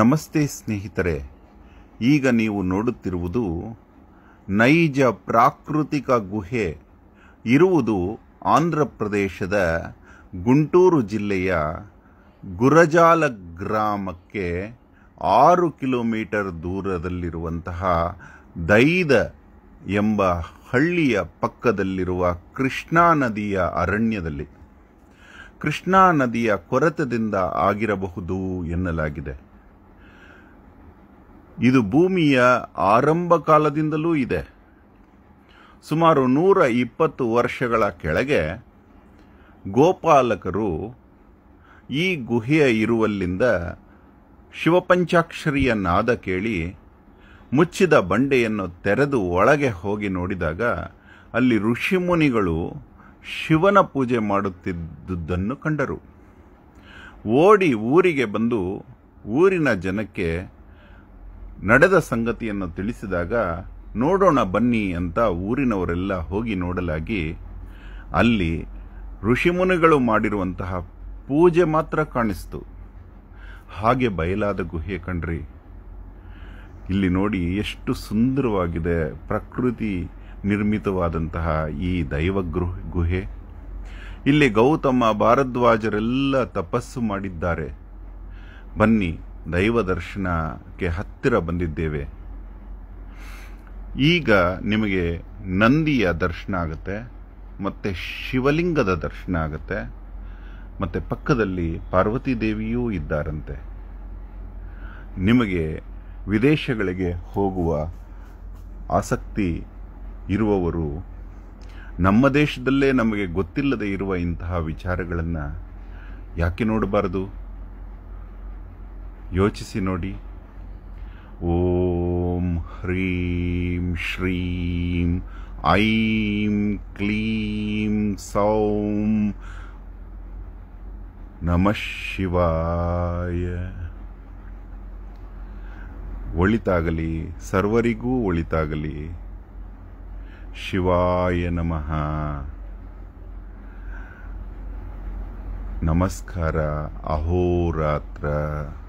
ನಮಸ್ತೆ ಸ್ನೇಹಿತರೆ ಈಗ ನೀವು ನೋಡುತ್ತಿರುವುದು ನೈಜ ಪ್ರಾಕೃತಿಕ ಗುಹೆ ಇರುವುದು ಆಂಧ್ರ ಪ್ರದೇಶದ ಗುಂಟೂರು ಜಿಲ್ಲೆಯ ಗುರಜಾಲ ಗ್ರಾಮಕ್ಕೆ ಆರು ಕಿಲೋಮೀಟರ್ ದೂರದಲ್ಲಿರುವಂತಹ ದೈದ ಎಂಬ ಹಳ್ಳಿಯ ಪಕ್ಕದಲ್ಲಿರುವ ಕೃಷ್ಣಾ ನದಿಯ ಅರಣ್ಯದಲ್ಲಿ ಕೃಷ್ಣಾ ನದಿಯ ಕೊರತದಿಂದ ಆಗಿರಬಹುದು ಎನ್ನಲಾಗಿದೆ ಇದು ಭೂಮಿಯ ಆರಂಭ ಕಾಲದಿಂದಲೂ ಇದೆ ಸುಮಾರು ನೂರ ಇಪ್ಪತ್ತು ವರ್ಷಗಳ ಕೆಳಗೆ ಗೋಪಾಲಕರು ಈ ಗುಹೆಯ ಇರುವಲ್ಲಿಂದ ಶಿವಪಂಚಾಕ್ಷರಿಯ ನಾದ ಕೇಳಿ ಮುಚ್ಚಿದ ಬಂಡೆಯನ್ನು ತೆರೆದು ಒಳಗೆ ಹೋಗಿ ನೋಡಿದಾಗ ಅಲ್ಲಿ ಋಷಿಮುನಿಗಳು ಶಿವನ ಪೂಜೆ ಮಾಡುತ್ತಿದ್ದುದನ್ನು ಕಂಡರು ಓಡಿ ಊರಿಗೆ ಬಂದು ಊರಿನ ಜನಕ್ಕೆ ನಡೆದ ಸಂಗತಿಯನ್ನು ತಿಳಿಸಿದಾಗ ನೋಡೋಣ ಬನ್ನಿ ಅಂತ ಊರಿನವರೆಲ್ಲ ಹೋಗಿ ನೋಡಲಾಗಿ ಅಲ್ಲಿ ಋಷಿಮುನಿಗಳು ಮಾಡಿರುವಂತಹ ಪೂಜೆ ಮಾತ್ರ ಕಾಣಿಸ್ತು ಹಾಗೆ ಬಯಲಾದ ಗುಹೆ ಕಣ್ರಿ ಇಲ್ಲಿ ನೋಡಿ ಎಷ್ಟು ಸುಂದರವಾಗಿದೆ ಪ್ರಕೃತಿ ನಿರ್ಮಿತವಾದಂತಹ ಈ ದೈವ ಗೃಹ ಗುಹೆ ಇಲ್ಲಿ ಗೌತಮ ಭಾರದ್ವಾಜರೆಲ್ಲ ತಪಸ್ಸು ಮಾಡಿದ್ದಾರೆ ಬನ್ನಿ ದೈವ ದರ್ಶನಕ್ಕೆ ಹತ್ತಿರ ಬಂದಿದ್ದೇವೆ ಈಗ ನಿಮಗೆ ನಂದಿಯ ದರ್ಶನ ಆಗುತ್ತೆ ಮತ್ತು ಶಿವಲಿಂಗದ ದರ್ಶನ ಆಗುತ್ತೆ ಮತ್ತು ಪಕ್ಕದಲ್ಲಿ ಪಾರ್ವತಿ ದೇವಿಯೂ ಇದ್ದಾರಂತೆ ನಿಮಗೆ ವಿದೇಶಗಳಿಗೆ ಹೋಗುವ ಆಸಕ್ತಿ ಇರುವವರು ನಮ್ಮ ದೇಶದಲ್ಲೇ ನಮಗೆ ಗೊತ್ತಿಲ್ಲದೆ ಇರುವ ಇಂತಹ ವಿಚಾರಗಳನ್ನು ಯಾಕೆ ನೋಡಬಾರದು ಯೋಚಿಸಿ ನೋಡಿ ಓಂ ಹ್ರೀಂ ಶ್ರೀಂ ಐಂ ಕ್ಲೀಂ ಸೌಂ ನಮಃ ಶಿವಾಯ ಒಳಿತಾಗಲಿ ಸರ್ವರಿಗೂ ಒಳಿತಾಗಲಿ ಶಿವಾಯ ನಮಃ ನಮಸ್ಕಾರ ಅಹೋರಾತ್ರ